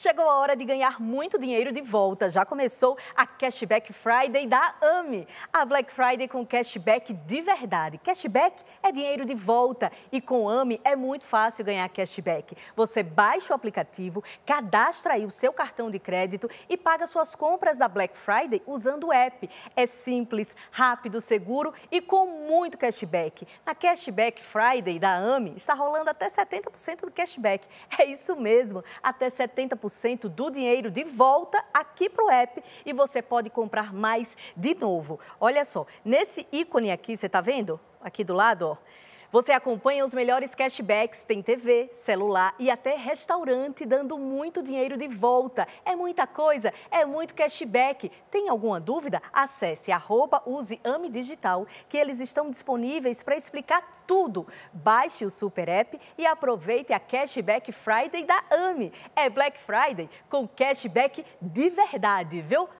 Chegou a hora de ganhar muito dinheiro de volta. Já começou a Cashback Friday da AME. A Black Friday com cashback de verdade. Cashback é dinheiro de volta e com AME é muito fácil ganhar cashback. Você baixa o aplicativo, cadastra aí o seu cartão de crédito e paga suas compras da Black Friday usando o app. É simples, rápido, seguro e com muito cashback. Na Cashback Friday da AME está rolando até 70% do cashback. É isso mesmo, até 70% do dinheiro de volta aqui para o app e você pode comprar mais de novo. Olha só, nesse ícone aqui, você está vendo? Aqui do lado, ó você acompanha os melhores cashbacks, tem TV, celular e até restaurante dando muito dinheiro de volta. É muita coisa, é muito cashback. Tem alguma dúvida? Acesse arroba use Digital, que eles estão disponíveis para explicar tudo. Baixe o Super App e aproveite a Cashback Friday da AMI. É Black Friday com cashback de verdade, viu?